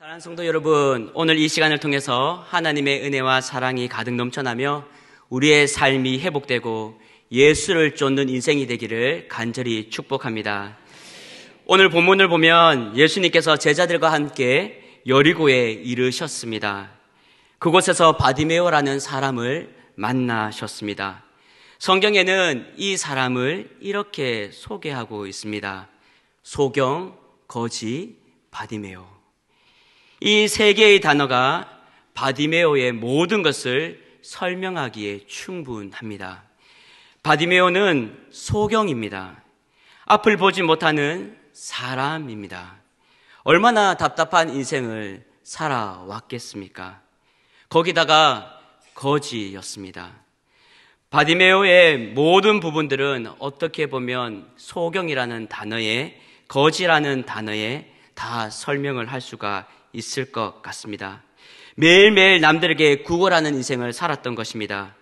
사랑하는 성도 여러분, 오늘 이 시간을 통해서 하나님의 은혜와 사랑이 가득 넘쳐나며 우리의 삶이 회복되고 예수를 쫓는 인생이 되기를 간절히 축복합니다. 오늘 본문을 보면 예수님께서 제자들과 함께 여리고에 이르셨습니다. 그곳에서 바디메오라는 사람을 만나셨습니다. 성경에는 이 사람을 이렇게 소개하고 있습니다. 소경, 거지, 바디메오. 이세 개의 단어가 바디메오의 모든 것을 설명하기에 충분합니다. 바디메오는 소경입니다. 앞을 보지 못하는 사람입니다. 얼마나 답답한 인생을 살아왔겠습니까? 거기다가 거지였습니다. 바디메오의 모든 부분들은 어떻게 보면 소경이라는 단어에 거지라는 단어에 다 설명을 할 수가 있을 것 같습니다. 매일매일 남들에게 구걸하는 인생을 살았던 것입니다.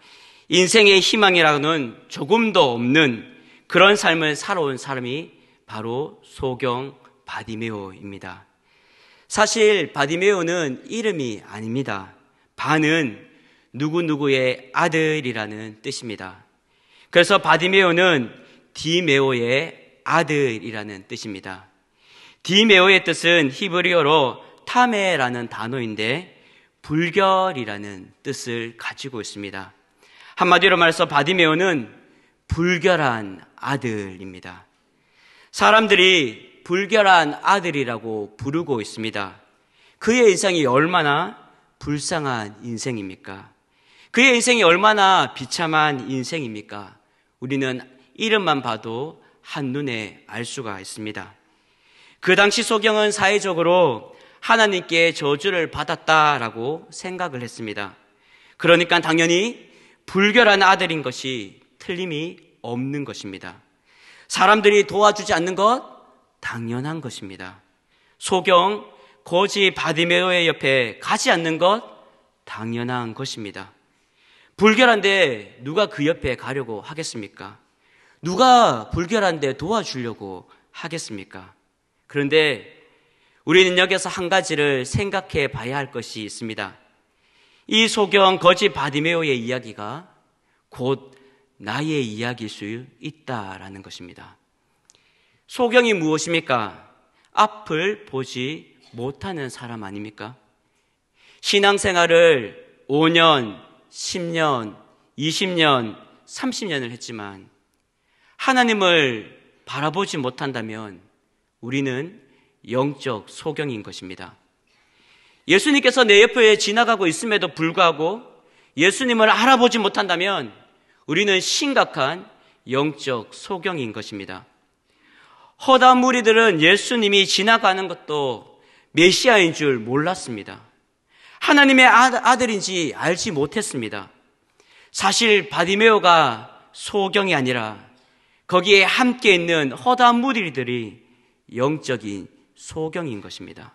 인생의 희망이라는 조금도 없는 그런 삶을 살아온 사람이 바로 소경 바디메오입니다. 사실 바디메오는 이름이 아닙니다. 바는 누구누구의 아들이라는 뜻입니다. 그래서 바디메오는 디메오의 아들이라는 뜻입니다. 디메오의 뜻은 히브리어로 타메라는 단어인데 불결이라는 뜻을 가지고 있습니다. 한마디로 말해서 바디메오는 불결한 아들입니다. 사람들이 불결한 아들이라고 부르고 있습니다. 그의 인생이 얼마나 불쌍한 인생입니까? 그의 인생이 얼마나 비참한 인생입니까? 우리는 이름만 봐도 한눈에 알 수가 있습니다. 그 당시 소경은 사회적으로 하나님께 저주를 받았다라고 생각을 했습니다. 그러니까 당연히 불결한 아들인 것이 틀림이 없는 것입니다. 사람들이 도와주지 않는 것 당연한 것입니다. 소경 거지 바디메오의 옆에 가지 않는 것 당연한 것입니다. 불결한데 누가 그 옆에 가려고 하겠습니까? 누가 불결한데 도와주려고 하겠습니까? 그런데 우리는 여기서 한 가지를 생각해 봐야 할 것이 있습니다. 이 소경 거지 바디메오의 이야기가 곧 나의 이야기일 수 있다라는 것입니다. 소경이 무엇입니까? 앞을 보지 못하는 사람 아닙니까? 신앙생활을 5년, 10년, 20년, 30년을 했지만 하나님을 바라보지 못한다면 우리는 영적 소경인 것입니다. 예수님께서 내 옆에 지나가고 있음에도 불구하고 예수님을 알아보지 못한다면 우리는 심각한 영적 소경인 것입니다. 허담 무리들은 예수님이 지나가는 것도 메시아인 줄 몰랐습니다. 하나님의 아, 아들인지 알지 못했습니다. 사실 바디메오가 소경이 아니라 거기에 함께 있는 허담 무리들이 영적인 소경인 것입니다.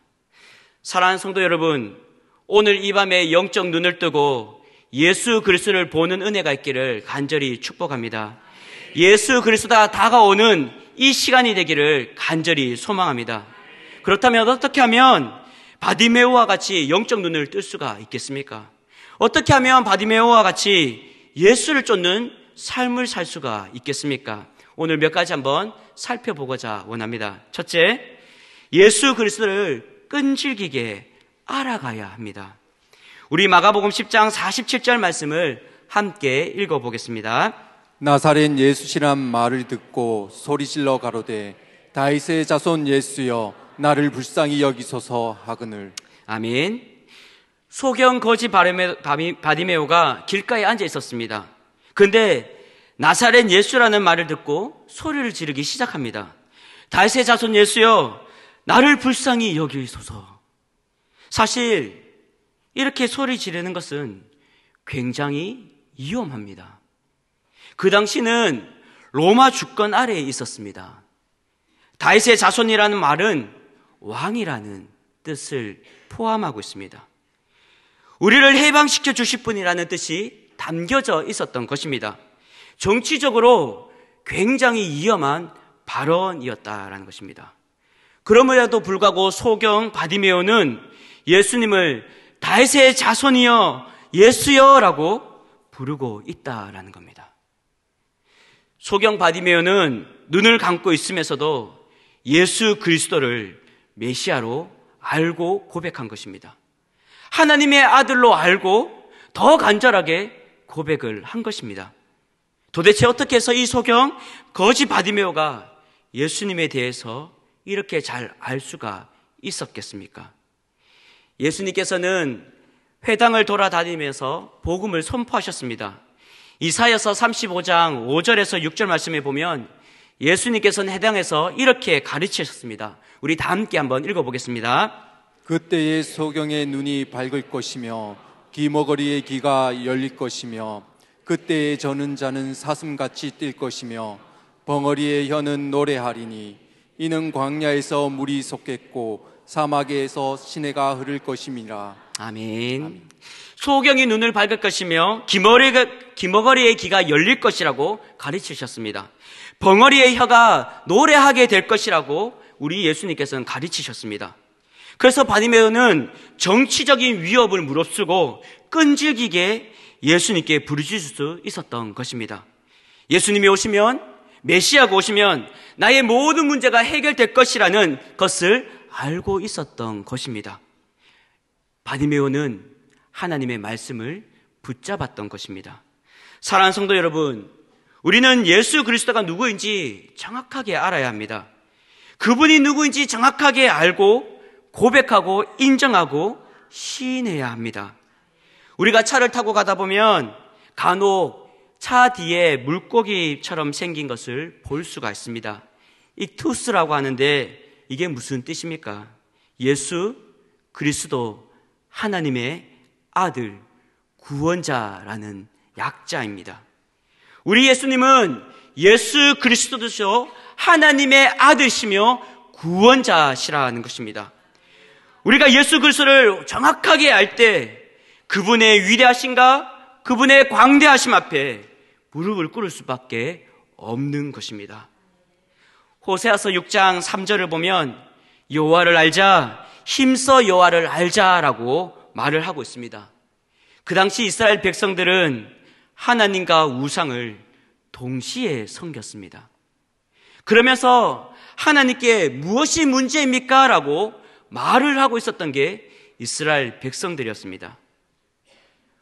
사랑하는 성도 여러분, 오늘 이 밤에 영적 눈을 뜨고 예수 그리스도를 보는 은혜가 있기를 간절히 축복합니다. 예수 그리스도가 다가오는 이 시간이 되기를 간절히 소망합니다. 그렇다면 어떻게 하면 바디메오와 같이 영적 눈을 뜰 수가 있겠습니까? 어떻게 하면 바디메오와 같이 예수를 쫓는 삶을 살 수가 있겠습니까? 오늘 몇 가지 한번 살펴보고자 원합니다. 첫째, 예수 그리스도를 끈질기게 알아가야 합니다. 우리 마가복음 10장 47절 말씀을 함께 읽어보겠습니다. 나사렛 예수시란 말을 듣고 소리질러 가로되 다세의 자손 예수여 나를 불쌍히 여기소서 하그늘 아멘. 소경 거지 바디메오가 길가에 앉아 있었습니다. 근데 나사렛 예수라는 말을 듣고 소리를 지르기 시작합니다. 다세의 자손 예수여 나를 불쌍히 여기소서. 사실 이렇게 소리 지르는 것은 굉장히 위험합니다. 그 당시는 로마 주권 아래에 있었습니다. 다윗의 자손이라는 말은 왕이라는 뜻을 포함하고 있습니다. 우리를 해방시켜 주실 분이라는 뜻이 담겨져 있었던 것입니다. 정치적으로 굉장히 위험한 발언이었다라는 것입니다. 그럼에도 불구하고 소경 바디메오는 예수님을 다윗의 자손이여 예수여라고 부르고 있다라는 겁니다. 소경 바디메오는 눈을 감고 있으면서도 예수 그리스도를 메시아로 알고 고백한 것입니다. 하나님의 아들로 알고 더 간절하게 고백을 한 것입니다. 도대체 어떻게 해서 이 소경 거지 바디메오가 예수님에 대해서 이렇게 잘 알 수가 있었겠습니까? 예수님께서는 회당을 돌아다니면서 복음을 선포하셨습니다. 이사여서 35장 5절에서 6절 말씀에 보면 예수님께서는 해당에서 이렇게 가르치셨습니다. 우리 다 함께 한번 읽어보겠습니다. 그때의 소경의 눈이 밝을 것이며 귀머거리의 귀가 열릴 것이며 그때의 저는 자는 사슴같이 뛸 것이며 벙어리의 혀는 노래하리니 이는 광야에서 물이 솟겠고 사막에서 시내가 흐를 것임이라. 아멘. 아멘. 소경이 눈을 밝을 것이며 귀머거리, 의 귀가 열릴 것이라고 가르치셨습니다. 벙어리의 혀가 노래하게 될 것이라고 우리 예수님께서는 가르치셨습니다. 그래서 바디메오는 정치적인 위협을 무릅쓰고 끈질기게 예수님께 부르짖을 수 있었던 것입니다. 예수님이 오시면 메시아가 오시면 나의 모든 문제가 해결될 것이라는 것을 알고 있었던 것입니다. 바디메오는 하나님의 말씀을 붙잡았던 것입니다. 사랑하는 성도 여러분, 우리는 예수 그리스도가 누구인지 정확하게 알아야 합니다. 그분이 누구인지 정확하게 알고 고백하고 인정하고 시인해야 합니다. 우리가 차를 타고 가다 보면 간혹 차 뒤에 물고기처럼 생긴 것을 볼 수가 있습니다. 이투스라고 하는데 이게 무슨 뜻입니까? 예수 그리스도 하나님의 아들 구원자라는 약자입니다. 우리 예수님은 예수 그리스도도요 하나님의 아들시며 구원자시라는 것입니다. 우리가 예수 그리스도를 정확하게 알 때 그분의 위대하신가 그분의 광대하심 앞에 무릎을 꿇을 수밖에 없는 것입니다. 호세아서 6장 3절을 보면 여호와를 알자 힘써 여호와를 알자라고 말을 하고 있습니다. 그 당시 이스라엘 백성들은 하나님과 우상을 동시에 섬겼습니다. 그러면서 하나님께 무엇이 문제입니까? 라고 말을 하고 있었던 게 이스라엘 백성들이었습니다.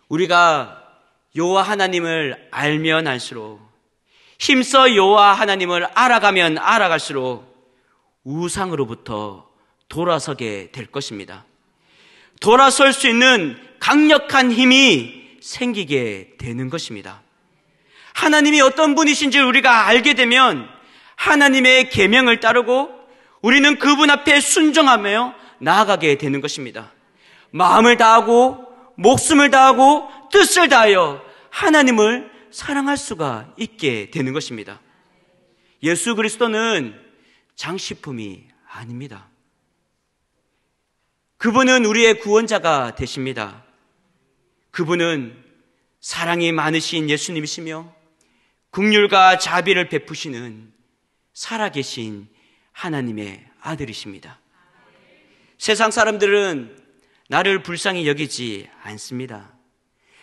우리가 여호와 하나님을 알면 알수록 힘써 여호와 하나님을 알아가면 알아갈수록 우상으로부터 돌아서게 될 것입니다. 돌아설 수 있는 강력한 힘이 생기게 되는 것입니다. 하나님이 어떤 분이신지 우리가 알게 되면 하나님의 계명을 따르고 우리는 그분 앞에 순종하며 나아가게 되는 것입니다. 마음을 다하고 목숨을 다하고 뜻을 다하여 하나님을 사랑할 수가 있게 되는 것입니다. 예수 그리스도는 장식품이 아닙니다. 그분은 우리의 구원자가 되십니다. 그분은 사랑이 많으신 예수님이시며 국률과 자비를 베푸시는 살아계신 하나님의 아들이십니다. 세상 사람들은 나를 불쌍히 여기지 않습니다.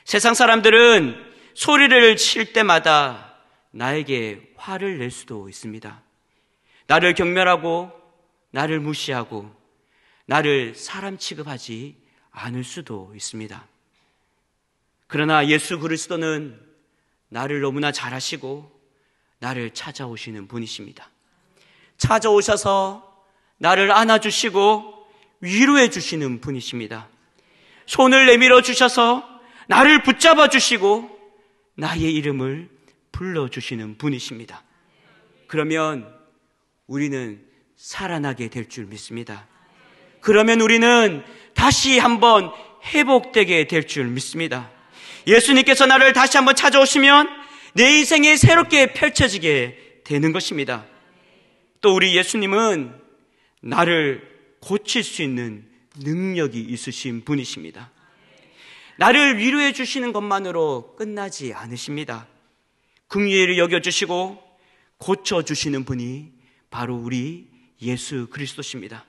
세상 사람들은 소리를 칠 때마다 나에게 화를 낼 수도 있습니다. 나를 경멸하고 나를 무시하고 나를 사람 취급하지 않을 수도 있습니다. 그러나 예수 그리스도는 나를 너무나 잘 아시고 나를 찾아오시는 분이십니다. 찾아오셔서 나를 안아주시고 위로해 주시는 분이십니다. 손을 내밀어 주셔서 나를 붙잡아 주시고 나의 이름을 불러 주시는 분이십니다. 그러면 우리는 살아나게 될 줄 믿습니다. 그러면 우리는 다시 한번 회복되게 될 줄 믿습니다. 예수님께서 나를 다시 한번 찾아오시면 내 인생이 새롭게 펼쳐지게 되는 것입니다. 또 우리 예수님은 나를 고칠 수 있는 능력이 있으신 분이십니다. 나를 위로해 주시는 것만으로 끝나지 않으십니다. 긍휼히 여겨 주시고 고쳐 주시는 분이 바로 우리 예수 그리스도십니다.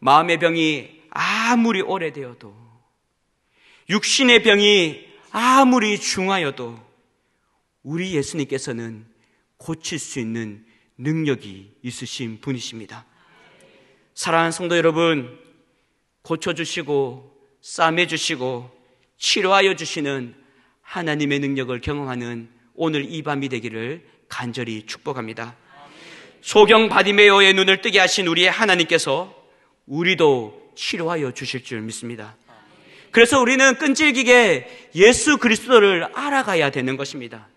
마음의 병이 아무리 오래되어도 육신의 병이 아무리 중하여도 우리 예수님께서는 고칠 수 있는 능력이 있으신 분이십니다. 사랑하는 성도 여러분, 고쳐주시고 싸매 주시고 치료하여 주시는 하나님의 능력을 경험하는 오늘 이 밤이 되기를 간절히 축복합니다. 소경 바디메오의 눈을 뜨게 하신 우리의 하나님께서 우리도 치료하여 주실 줄 믿습니다. 그래서 우리는 끈질기게 예수 그리스도를 알아가야 되는 것입니다.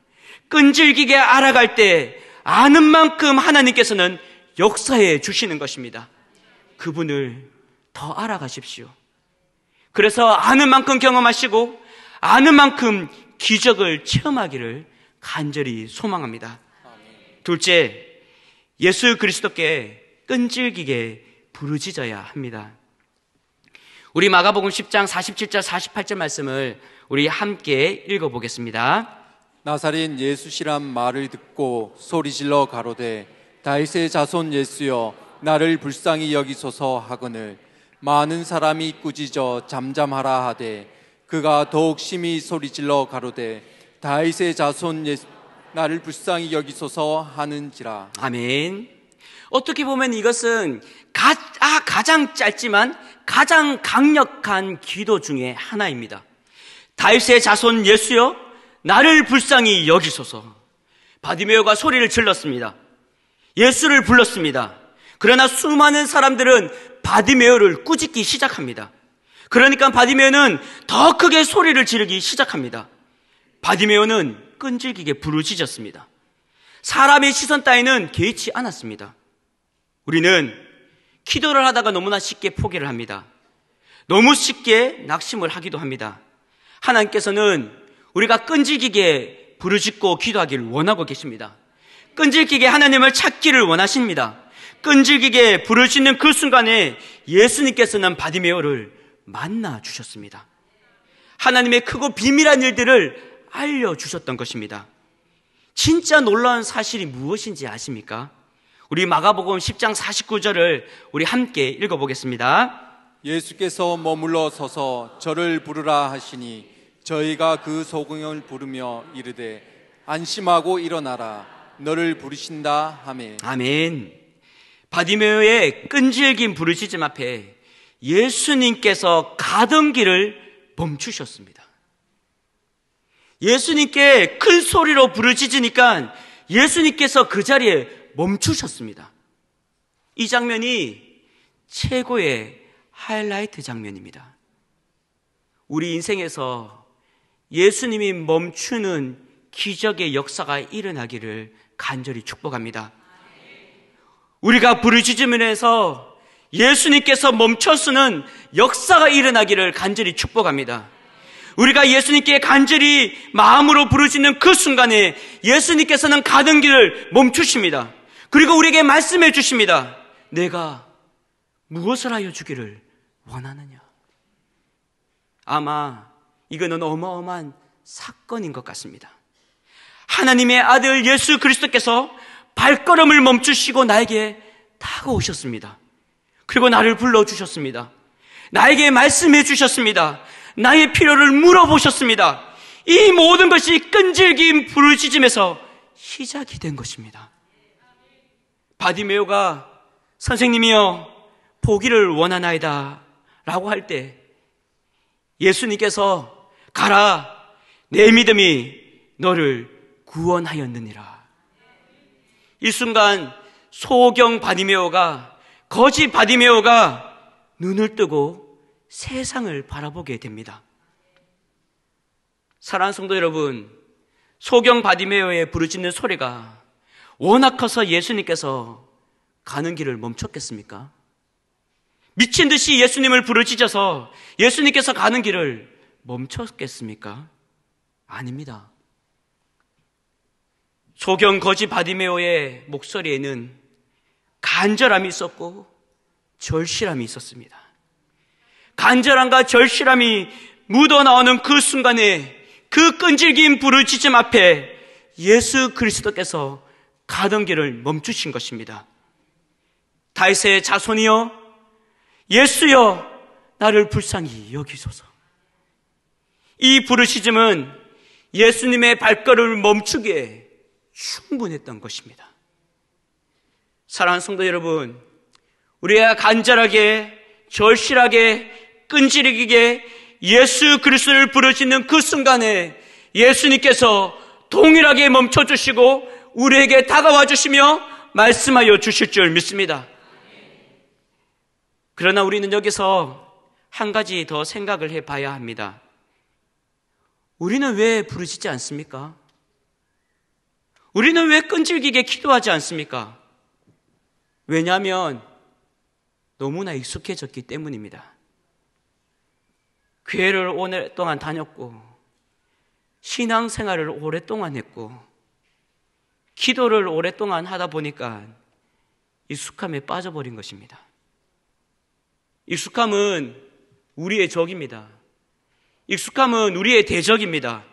끈질기게 알아갈 때 아는 만큼 하나님께서는 역사해 주시는 것입니다. 그분을 더 알아가십시오. 그래서 아는 만큼 경험하시고 아는 만큼 기적을 체험하기를 간절히 소망합니다. 둘째, 예수 그리스도께 끈질기게 부르짖어야 합니다. 우리 마가복음 10장 47절 48절 말씀을 우리 함께 읽어보겠습니다. 나사린 예수시란 말을 듣고 소리질러 가로되 다윗의 자손 예수여 나를 불쌍히 여기소서 하거늘 많은 사람이 꾸짖어 잠잠하라 하되 그가 더욱 심히 소리질러 가로되 다윗의 자손 예수 나를 불쌍히 여기소서 하는지라. 아멘. 어떻게 보면 이것은 가, 아, 가장 짧지만 가장 강력한 기도 중의 하나입니다. 다윗의 자손 예수여 나를 불쌍히 여기소서. 바디메어가 소리를 질렀습니다. 예수를 불렀습니다. 그러나 수많은 사람들은 바디메어를 꾸짖기 시작합니다. 그러니까 바디메어는 더 크게 소리를 지르기 시작합니다. 바디메어는 끈질기게 부르짖었습니다. 사람의 시선 따위는 개의치 않았습니다. 우리는 기도를 하다가 너무나 쉽게 포기를 합니다. 너무 쉽게 낙심을 하기도 합니다. 하나님께서는 우리가 끈질기게 부르짖고 기도하기를 원하고 계십니다. 끈질기게 하나님을 찾기를 원하십니다. 끈질기게 부르시는 그 순간에 예수님께서는 바디메어를 만나 주셨습니다. 하나님의 크고 비밀한 일들을 알려주셨던 것입니다. 진짜 놀라운 사실이 무엇인지 아십니까? 우리 마가복음 10장 49절을 우리 함께 읽어보겠습니다. 예수께서 머물러 서서 저를 부르라 하시니 저희가 그 소경을 부르며 이르되 안심하고 일어나라 너를 부르신다 하매 아멘. 바디메오의 끈질긴 부르짖음 앞에 예수님께서 가던 길을 멈추셨습니다. 예수님께 큰 소리로 부르짖으니까 예수님께서 그 자리에 멈추셨습니다. 이 장면이 최고의 하이라이트 장면입니다. 우리 인생에서 예수님이 멈추는 기적의 역사가 일어나기를 간절히 축복합니다. 우리가 부르짖음해서 예수님께서 멈춰서는 역사가 일어나기를 간절히 축복합니다. 우리가 예수님께 간절히 마음으로 부르짖는 그 순간에 예수님께서는 가는 길을 멈추십니다. 그리고 우리에게 말씀해 주십니다. 내가 무엇을 하여 주기를 원하느냐? 아마 이거는 어마어마한 사건인 것 같습니다. 하나님의 아들 예수 그리스도께서 발걸음을 멈추시고 나에게 다가오셨습니다. 그리고 나를 불러주셨습니다. 나에게 말씀해 주셨습니다. 나의 필요를 물어보셨습니다. 이 모든 것이 끈질긴 부르짖음에서 시작이 된 것입니다. 바디메오가 선생님이여 보기를 원하나이다 라고 할 때 예수님께서 가라 내 믿음이 너를 구원하였느니라 이 순간 소경 바디메오가 거지 바디메오가 눈을 뜨고 세상을 바라보게 됩니다. 사랑하 성도 여러분, 소경 바디메오의 부르짖는 소리가 워낙 커서 예수님께서 가는 길을 멈췄겠습니까? 미친 듯이 예수님을 부르짖어서 예수님께서 가는 길을 멈췄겠습니까? 아닙니다. 소경 거지 바디메오의 목소리에는 간절함이 있었고 절실함이 있었습니다. 간절함과 절실함이 묻어나오는 그 순간에 그 끈질긴 부르짖음 앞에 예수 그리스도께서 가던 길을 멈추신 것입니다. 다윗의 이 자손이여 예수여 나를 불쌍히 여기소서. 이 부르짖음은 예수님의 발걸음을 멈추게 충분했던 것입니다. 사랑하는 성도 여러분, 우리가 간절하게, 절실하게, 끈질기게 예수 그리스도를 부르시는 그 순간에 예수님께서 동일하게 멈춰 주시고 우리에게 다가와 주시며 말씀하여 주실 줄 믿습니다. 그러나 우리는 여기서 한 가지 더 생각을 해 봐야 합니다. 우리는 왜부르짖지 않습니까? 우리는 왜 끈질기게 기도하지 않습니까? 왜냐하면 너무나 익숙해졌기 때문입니다. 교회를 오랫동안 다녔고, 신앙생활을 오랫동안 했고, 기도를 오랫동안 하다 보니까 익숙함에 빠져버린 것입니다. 익숙함은 우리의 적입니다. 익숙함은 우리의 대적입니다.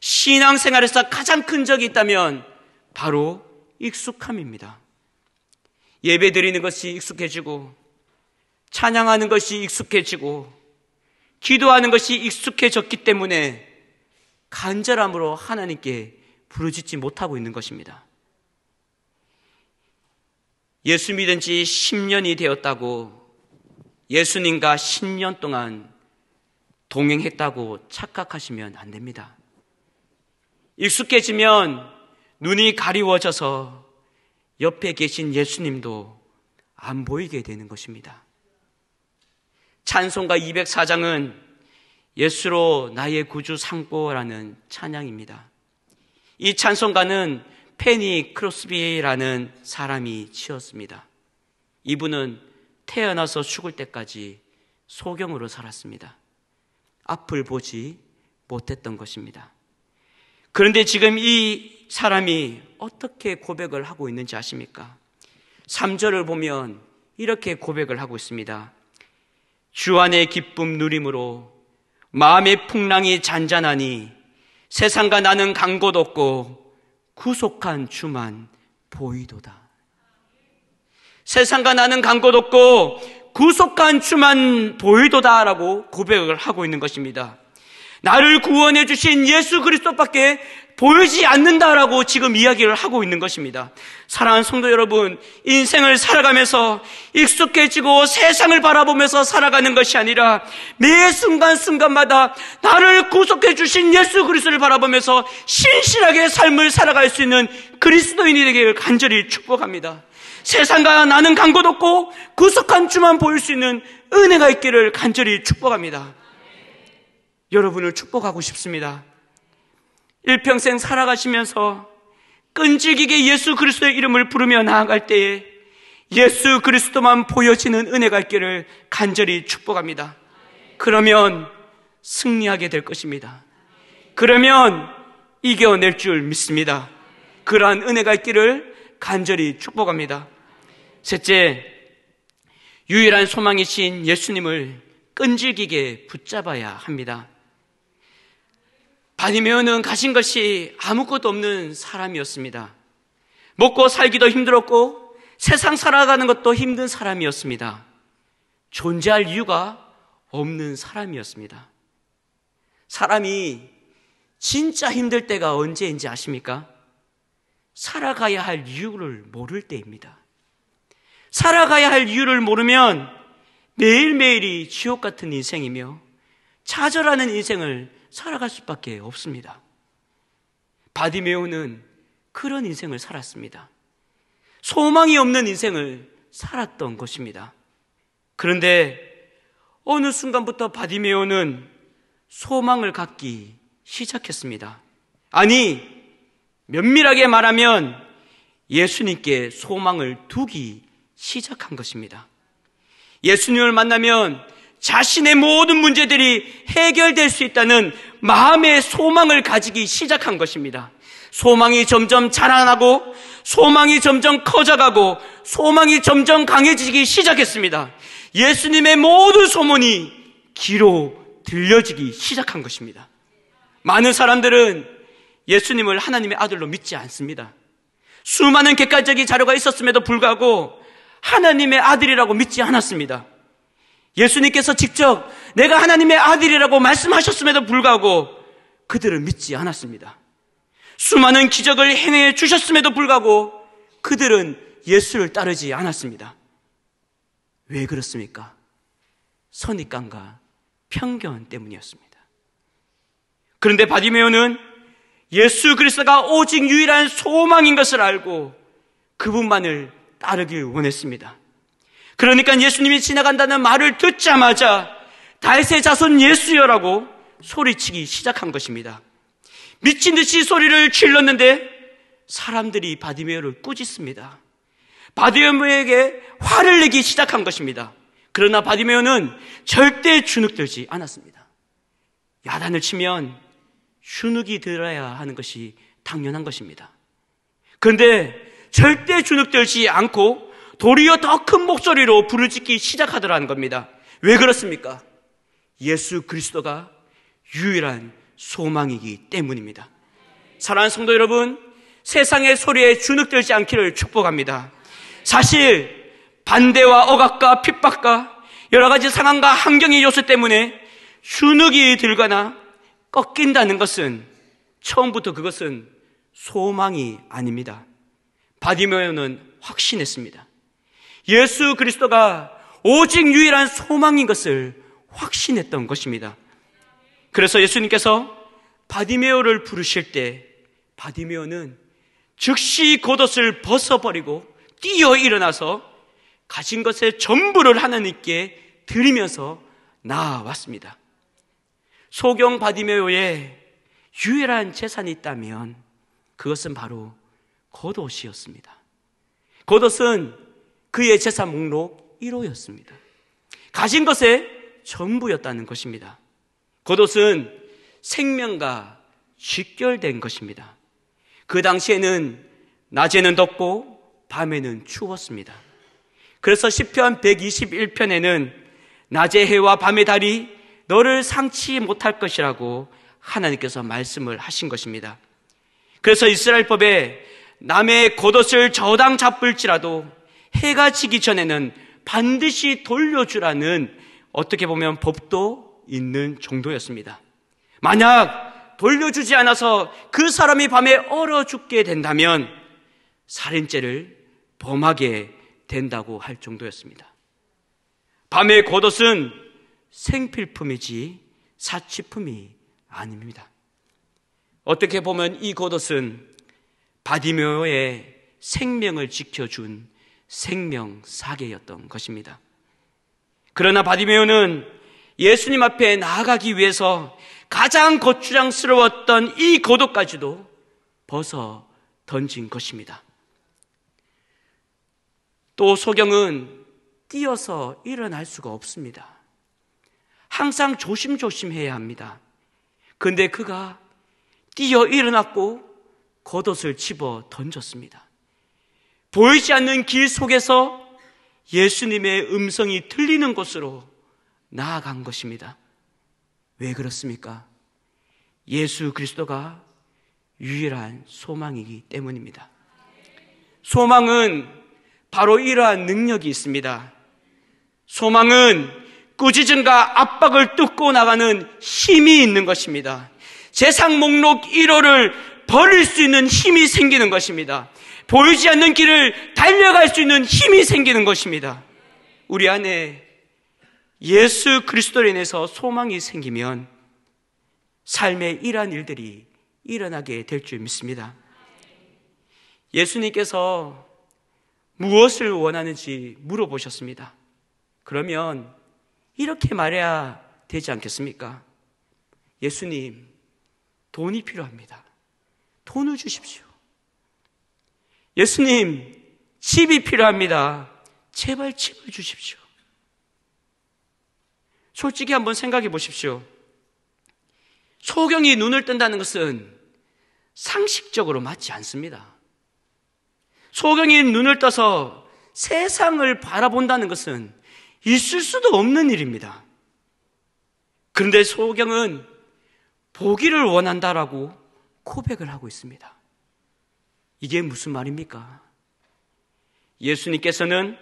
신앙생활에서 가장 큰 적이 있다면 바로 익숙함입니다. 예배 드리는 것이 익숙해지고, 찬양하는 것이 익숙해지고, 기도하는 것이 익숙해졌기 때문에 간절함으로 하나님께 부르짖지 못하고 있는 것입니다. 예수 믿은 지 10년이 되었다고 예수님과 10년 동안 동행했다고 착각하시면 안 됩니다. 익숙해지면 눈이 가리워져서 옆에 계신 예수님도 안 보이게 되는 것입니다. 찬송가 204장은 예수로 나의 구주 상고라는 찬양입니다. 이 찬송가는 페니 크로스비라는 사람이 지었습니다. 이분은 태어나서 죽을 때까지 소경으로 살았습니다. 앞을 보지 못했던 것입니다. 그런데 지금 이 사람이 어떻게 고백을 하고 있는지 아십니까? 3절을 보면 이렇게 고백을 하고 있습니다. 주 안의 기쁨 누림으로 마음의 풍랑이 잔잔하니 세상과 나는 간 곳 없고 구속한 주만 보이도다. 세상과 나는 간 곳 없고 구속한 주만 보이도다라고 고백을 하고 있는 것입니다. 나를 구원해 주신 예수 그리스도밖에 보이지 않는다라고 지금 이야기를 하고 있는 것입니다. 사랑하는 성도 여러분, 인생을 살아가면서 익숙해지고 세상을 바라보면서 살아가는 것이 아니라 매 순간순간마다 나를 구속해 주신 예수 그리스도를 바라보면서 신실하게 삶을 살아갈 수 있는 그리스도인이 되기를 간절히 축복합니다. 세상과 나는 간 곳 없고 구속한 주만 보일 수 있는 은혜가 있기를 간절히 축복합니다. 여러분을 축복하고 싶습니다. 일평생 살아가시면서 끈질기게 예수 그리스도의 이름을 부르며 나아갈 때에 예수 그리스도만 보여지는 은혜가 있기를 간절히 축복합니다. 그러면 승리하게 될 것입니다. 그러면 이겨낼 줄 믿습니다. 그러한 은혜가 있기를 간절히 축복합니다. 셋째, 유일한 소망이신 예수님을 끈질기게 붙잡아야 합니다. 바니메어는 가신 것이 아무것도 없는 사람이었습니다. 먹고 살기도 힘들었고 세상 살아가는 것도 힘든 사람이었습니다. 존재할 이유가 없는 사람이었습니다. 사람이 진짜 힘들 때가 언제인지 아십니까? 살아가야 할 이유를 모를 때입니다. 살아가야 할 이유를 모르면 매일매일이 지옥 같은 인생이며 좌절하는 인생을 살아갈 수밖에 없습니다. 바디메오는 그런 인생을 살았습니다. 소망이 없는 인생을 살았던 것입니다. 그런데 어느 순간부터 바디메오는 소망을 갖기 시작했습니다. 아니, 면밀하게 말하면 예수님께 소망을 두기 시작한 것입니다. 예수님을 만나면 자신의 모든 문제들이 해결될 수 있다는 마음의 소망을 가지기 시작한 것입니다. 소망이 점점 자라나고 소망이 점점 커져가고 소망이 점점 강해지기 시작했습니다. 예수님의 모든 소문이 귀로 들려지기 시작한 것입니다. 많은 사람들은 예수님을 하나님의 아들로 믿지 않습니다. 수많은 객관적인 자료가 있었음에도 불구하고 하나님의 아들이라고 믿지 않았습니다. 예수님께서 직접 내가 하나님의 아들이라고 말씀하셨음에도 불구하고 그들을 믿지 않았습니다. 수많은 기적을 행해 주셨음에도 불구하고 그들은 예수를 따르지 않았습니다. 왜 그렇습니까? 선입관과 편견 때문이었습니다. 그런데 바디메오는 예수 그리스도가 오직 유일한 소망인 것을 알고 그분만을 따르길 원했습니다. 그러니까 예수님이 지나간다는 말을 듣자마자 다윗의 자손 예수여라고 소리치기 시작한 것입니다. 미친 듯이 소리를 질렀는데 사람들이 바디메어를 꾸짖습니다. 바디메어에게 화를 내기 시작한 것입니다. 그러나 바디메어는 절대 주눅들지 않았습니다. 야단을 치면 주눅이 들어야 하는 것이 당연한 것입니다. 그런데 절대 주눅들지 않고 도리어 더 큰 목소리로 부르짖기 시작하더라는 겁니다. 왜 그렇습니까? 예수 그리스도가 유일한 소망이기 때문입니다. 사랑하는 성도 여러분, 세상의 소리에 주눅들지 않기를 축복합니다. 사실 반대와 억압과 핍박과 여러 가지 상황과 환경의 요소 때문에 주눅이 들거나 꺾인다는 것은 처음부터 그것은 소망이 아닙니다. 바디메오는 확신했습니다. 예수 그리스도가 오직 유일한 소망인 것을 확신했던 것입니다. 그래서 예수님께서 바디메오를 부르실 때 바디메오는 즉시 겉옷을 벗어버리고 뛰어 일어나서 가진 것의 전부를 하나님께 드리면서 나왔습니다. 아 소경 바디메오의 유일한 재산이 있다면 그것은 바로 겉옷이었습니다. 겉옷은 그의 재산 목록 1호였습니다. 가진 것의 전부였다는 것입니다. 겉옷은 생명과 직결된 것입니다. 그 당시에는 낮에는 덥고 밤에는 추웠습니다. 그래서 1 0편 121편에는 낮의 해와 밤의 달이 너를 상치 못할 것이라고 하나님께서 말씀을 하신 것입니다. 그래서 이스라엘 법에 남의 겉옷을 저당 잡을지라도 해가 지기 전에는 반드시 돌려주라는 어떻게 보면 법도 있는 정도였습니다. 만약 돌려주지 않아서 그 사람이 밤에 얼어 죽게 된다면 살인죄를 범하게 된다고 할 정도였습니다. 밤의 겉옷은 생필품이지 사치품이 아닙니다. 어떻게 보면 이 겉옷은 바디묘의 생명을 지켜준 생명 사계였던 것입니다. 그러나 바디메오는 예수님 앞에 나아가기 위해서 가장 거추장스러웠던 이 고독까지도 벗어 던진 것입니다. 또 소경은 뛰어서 일어날 수가 없습니다. 항상 조심조심해야 합니다. 근데 그가 뛰어 일어났고 겉옷을 집어 던졌습니다. 보이지 않는 길 속에서 예수님의 음성이 들리는 곳으로 나아간 것입니다. 왜 그렇습니까? 예수 그리스도가 유일한 소망이기 때문입니다. 소망은 바로 이러한 능력이 있습니다. 소망은 꾸짖음과 압박을 뚫고 나가는 힘이 있는 것입니다. 재상 목록 1호를 버릴 수 있는 힘이 생기는 것입니다. 보이지 않는 길을 달려갈 수 있는 힘이 생기는 것입니다. 우리 안에 예수 그리스도로 인해서 소망이 생기면 삶의 이러한 일들이 일어나게 될 줄 믿습니다. 예수님께서 무엇을 원하는지 물어보셨습니다. 그러면 이렇게 말해야 되지 않겠습니까? 예수님, 돈이 필요합니다. 돈을 주십시오. 예수님, 집이 필요합니다. 제발 집을 주십시오. 솔직히 한번 생각해 보십시오. 소경이 눈을 뜬다는 것은 상식적으로 맞지 않습니다. 소경이 눈을 떠서 세상을 바라본다는 것은 있을 수도 없는 일입니다. 그런데 소경은 보기를 원한다라고 고백을 하고 있습니다. 이게 무슨 말입니까? 예수님께서는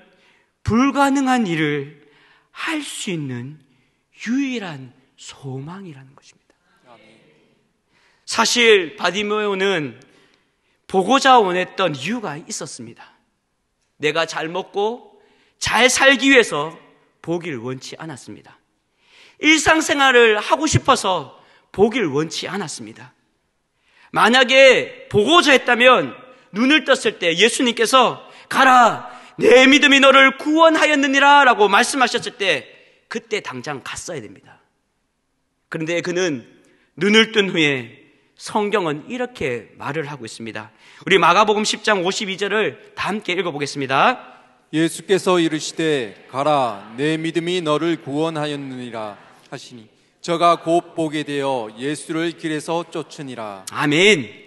불가능한 일을 할 수 있는 유일한 소망이라는 것입니다. 사실 바디메오는 보고자 원했던 이유가 있었습니다. 내가 잘 먹고 잘 살기 위해서 보길 원치 않았습니다. 일상생활을 하고 싶어서 보길 원치 않았습니다. 만약에 보고자 했다면 눈을 떴을 때 예수님께서 가라 내 믿음이 너를 구원하였느니라 라고 말씀하셨을 때 그때 당장 갔어야 됩니다. 그런데 그는 눈을 뜬 후에 성경은 이렇게 말을 하고 있습니다. 우리 마가복음 10장 52절을 다 함께 읽어보겠습니다. 예수께서 이르시되 가라 내 믿음이 너를 구원하였느니라 하시니 저가 곧 보게 되어 예수를 길에서 쫓으니라. 아멘.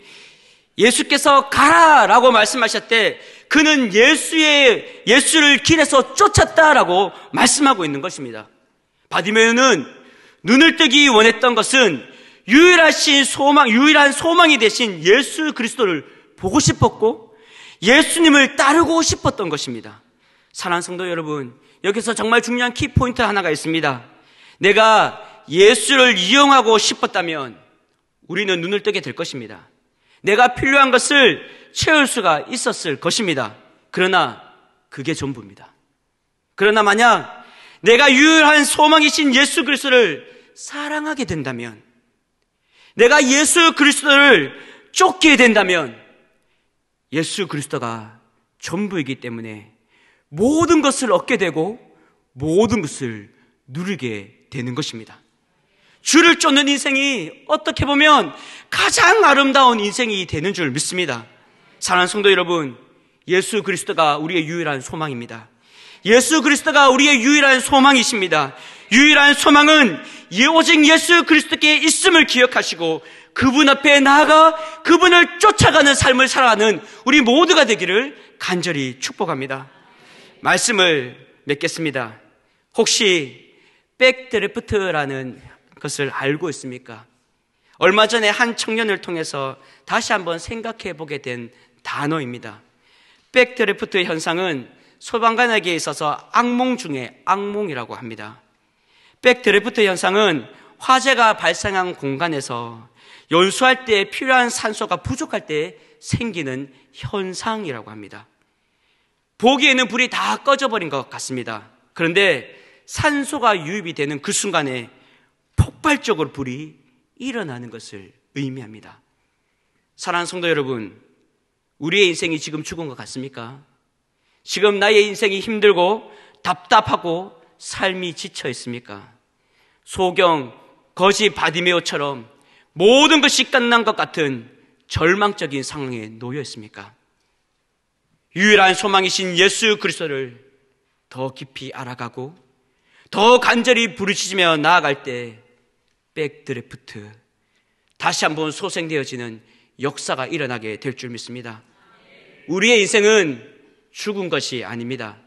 예수께서 가라라고 말씀하셨 때 그는 예수의 예수를 길에서 쫓았다라고 말씀하고 있는 것입니다. 바디메오는 눈을 뜨기 원했던 것은 유일하신 소망, 유일한 소망이 되신 예수 그리스도를 보고 싶었고 예수님을 따르고 싶었던 것입니다. 사랑 성도 여러분, 여기서 정말 중요한 키포인트 하나가 있습니다. 내가 예수를 이용하고 싶었다면 우리는 눈을 뜨게 될 것입니다. 내가 필요한 것을 채울 수가 있었을 것입니다. 그러나 그게 전부입니다. 그러나 만약 내가 유일한 소망이신 예수 그리스도를 사랑하게 된다면 내가 예수 그리스도를 쫓게 된다면 예수 그리스도가 전부이기 때문에 모든 것을 얻게 되고 모든 것을 누르게 되는 것입니다. 주를 쫓는 인생이 어떻게 보면 가장 아름다운 인생이 되는 줄 믿습니다. 사랑하는 성도 여러분, 예수 그리스도가 우리의 유일한 소망입니다. 예수 그리스도가 우리의 유일한 소망이십니다. 유일한 소망은 오직 예수 그리스도께 있음을 기억하시고 그분 앞에 나아가 그분을 쫓아가는 삶을 살아가는 우리 모두가 되기를 간절히 축복합니다. 말씀을 맺겠습니다. 혹시 백드래프트라는 것을 알고 있습니까? 얼마 전에 한 청년을 통해서 다시 한번 생각해 보게 된 단어입니다. 백드래프트의 현상은 소방관에게 있어서 악몽 중에 악몽이라고 합니다. 백드래프트 현상은 화재가 발생한 공간에서 연수할 때 필요한 산소가 부족할 때 생기는 현상이라고 합니다. 보기에는 불이 다 꺼져버린 것 같습니다. 그런데 산소가 유입이 되는 그 순간에 폭발적으로 불이 일어나는 것을 의미합니다. 사랑하는 성도 여러분, 우리의 인생이 지금 죽은 것 같습니까? 지금 나의 인생이 힘들고 답답하고 삶이 지쳐 있습니까? 소경, 거지 바디메오처럼 모든 것이 끝난 것 같은 절망적인 상황에 놓여 있습니까? 유일한 소망이신 예수 그리스도를 더 깊이 알아가고 더 간절히 부르짖으며 나아갈 때 백드래프트 다시 한번 소생되어지는 역사가 일어나게 될 줄 믿습니다. 우리의 인생은 죽은 것이 아닙니다.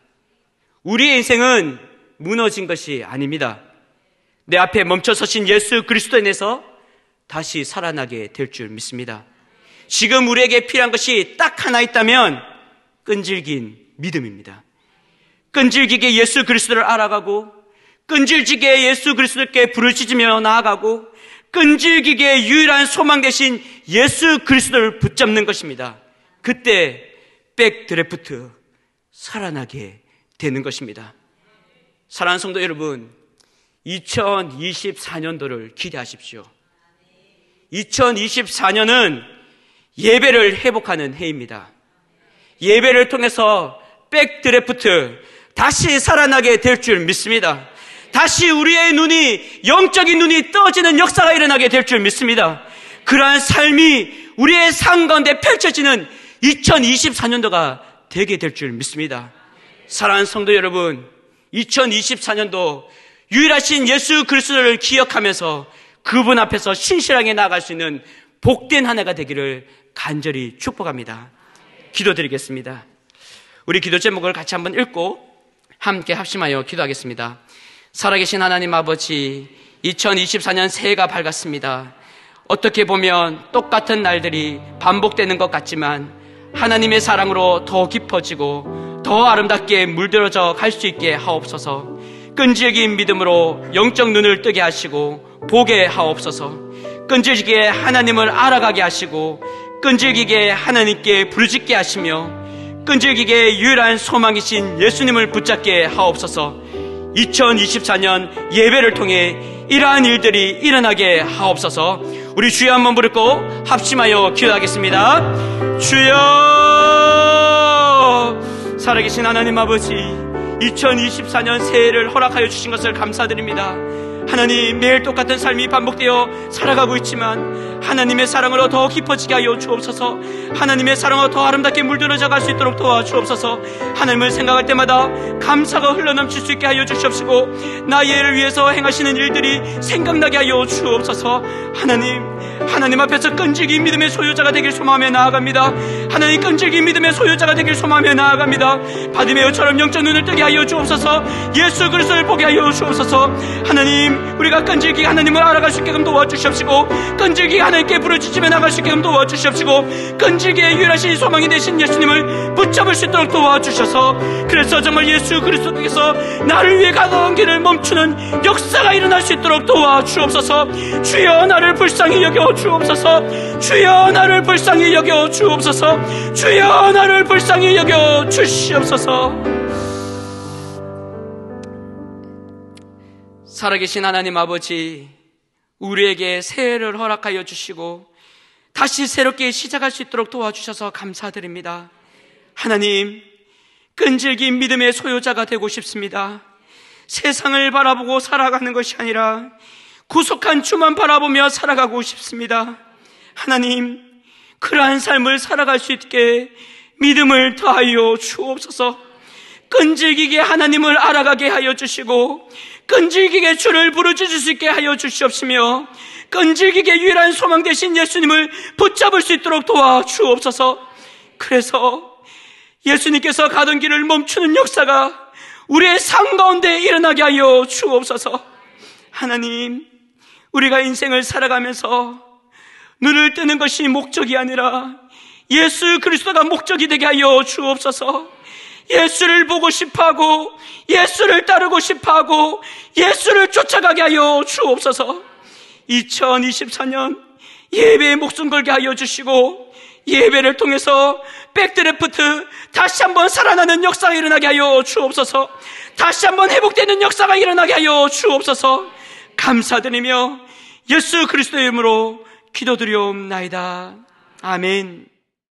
우리의 인생은 무너진 것이 아닙니다. 내 앞에 멈춰서신 예수 그리스도 인에서 다시 살아나게 될 줄 믿습니다. 지금 우리에게 필요한 것이 딱 하나 있다면 끈질긴 믿음입니다. 끈질기게 예수 그리스도를 알아가고 끈질지게 예수 그리스도께 부르짖으며 나아가고 끈질기게 유일한 소망 대신 예수 그리스도를 붙잡는 것입니다. 그때 백드래프트 살아나게 되는 것입니다. 사랑하는 성도 여러분, 2024년도를 기대하십시오. 2024년은 예배를 회복하는 해입니다. 예배를 통해서 백드래프트 다시 살아나게 될 줄 믿습니다. 다시 우리의 눈이 영적인 눈이 떠지는 역사가 일어나게 될 줄 믿습니다. 그러한 삶이 우리의 삶 가운데 펼쳐지는 2024년도가 되게 될 줄 믿습니다. 사랑하는 성도 여러분, 2024년도 유일하신 예수 그리스도를 기억하면서 그분 앞에서 신실하게 나아갈 수 있는 복된 한 해가 되기를 간절히 축복합니다. 기도드리겠습니다. 우리 기도 제목을 같이 한번 읽고 함께 합심하여 기도하겠습니다. 살아계신 하나님 아버지, 2024년 새해가 밝았습니다. 어떻게 보면 똑같은 날들이 반복되는 것 같지만 하나님의 사랑으로 더 깊어지고 더 아름답게 물들어져 갈 수 있게 하옵소서. 끈질긴 믿음으로 영적 눈을 뜨게 하시고 보게 하옵소서. 끈질기게 하나님을 알아가게 하시고 끈질기게 하나님께 부르짖게 하시며 끈질기게 유일한 소망이신 예수님을 붙잡게 하옵소서. 2024년 예배를 통해 이러한 일들이 일어나게 하옵소서 우리 주여 한번 부르고 합심하여 기도하겠습니다. 주여! 살아계신 하나님 아버지, 2024년 새해를 허락하여 주신 것을 감사드립니다. 하나님 매일 똑같은 삶이 반복되어 살아가고 있지만 하나님의 사랑으로 더 깊어지게 하여 주옵소서 하나님의 사랑으로 더 아름답게 물들어져 갈 수 있도록 도와주옵소서 하나님을 생각할 때마다 감사가 흘러넘칠 수 있게 하여 주시옵시고 나의 일 위해서 행하시는 일들이 생각나게 하여 주옵소서 하나님 하나님 앞에서 끈질긴 믿음의 소유자가 되길 소망하며 나아갑니다 하나님 끈질긴 믿음의 소유자가 되길 소망하며 나아갑니다. 바디메 여처럼 영적 눈을 뜨게 하여 주옵소서 예수 그리스도를 보게 하여 주옵소서 하나님 우리가 끈질기 하나님을 알아갈 수 있게끔 도와주시옵시고 끈질기 하나님께 부르짖으며 나갈 수 있게끔 도와주시옵시고 끈질기의 유일하신 소망이 되신 예수님을 붙잡을 수 있도록 도와주셔서 그래서 정말 예수 그리스도께서 나를 위해 가던 길을 멈추는 역사가 일어날 수 있도록 도와주옵소서 주여 나를 불쌍히 여겨 주옵소서 주여 나를 불쌍히 여겨 주옵소서 주여 나를 불쌍히 여겨 주시옵소서. 살아계신 하나님 아버지, 우리에게 새해를 허락하여 주시고 다시 새롭게 시작할 수 있도록 도와주셔서 감사드립니다. 하나님, 끈질긴 믿음의 소유자가 되고 싶습니다. 세상을 바라보고 살아가는 것이 아니라 구속한 주만 바라보며 살아가고 싶습니다. 하나님, 그러한 삶을 살아갈 수 있게 믿음을 더하여 주옵소서. 끈질기게 하나님을 알아가게 하여 주시고 끈질기게 주를 부르짖을 수 있게 하여 주시옵시며 끈질기게 유일한 소망 되신 예수님을 붙잡을 수 있도록 도와 주옵소서. 그래서 예수님께서 가던 길을 멈추는 역사가 우리의 삶 가운데 일어나게 하여 주옵소서. 하나님, 우리가 인생을 살아가면서 눈을 뜨는 것이 목적이 아니라 예수 그리스도가 목적이 되게 하여 주옵소서. 예수를 보고 싶어하고 예수를 따르고 싶어하고 예수를 쫓아가게 하여 주옵소서. 2024년 예배에 목숨 걸게 하여 주시고 예배를 통해서 백드래프트 다시 한번 살아나는 역사가 일어나게 하여 주옵소서. 다시 한번 회복되는 역사가 일어나게 하여 주옵소서. 감사드리며 예수 그리스도의 이름으로 기도드려옵나이다. 아멘.